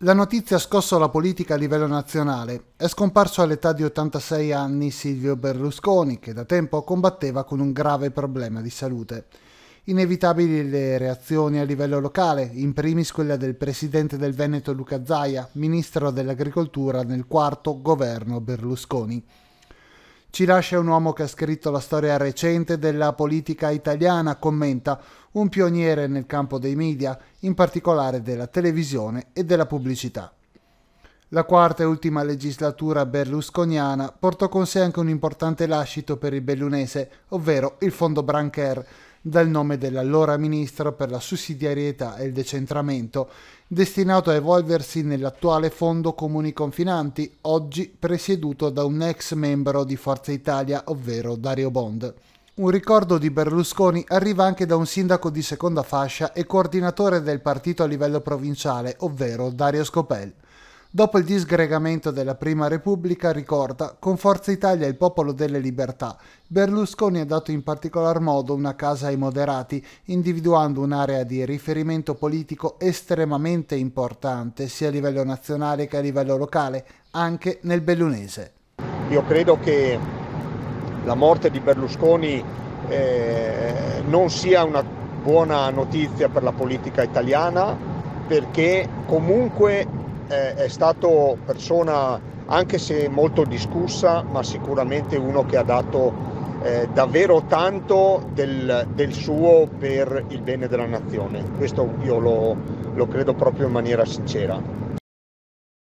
La notizia ha scosso la politica a livello nazionale. È scomparso all'età di 86 anni Silvio Berlusconi, che da tempo combatteva con un grave problema di salute. Inevitabili le reazioni a livello locale, in primis quella del presidente del Veneto Luca Zaia, ministro dell'agricoltura nel quarto governo Berlusconi. Ci lascia un uomo che ha scritto la storia recente della politica italiana, commenta, un pioniere nel campo dei media, in particolare della televisione e della pubblicità. La quarta e ultima legislatura berlusconiana portò con sé anche un importante lascito per il bellunese, ovvero il fondo Brancher, dal nome dell'allora ministro per la sussidiarietà e il decentramento, destinato a evolversi nell'attuale Fondo Comuni Confinanti, oggi presieduto da un ex membro di Forza Italia, ovvero Dario Bond. Un ricordo di Berlusconi arriva anche da un sindaco di seconda fascia e coordinatore del partito a livello provinciale, ovvero Dario Scopel dopo il disgregamento della Prima Repubblica, ricorda, con Forza Italia il popolo delle libertà, Berlusconi ha dato in particolar modo una casa ai moderati, individuando un'area di riferimento politico estremamente importante sia a livello nazionale che a livello locale, anche nel bellunese. Io credo che la morte di Berlusconi eh, non sia una buona notizia per la politica italiana perché comunque è, è stato persona, anche se molto discussa, ma sicuramente uno che ha dato eh, davvero tanto del, del, suo per il bene della nazione. Questo io lo, lo credo proprio in maniera sincera.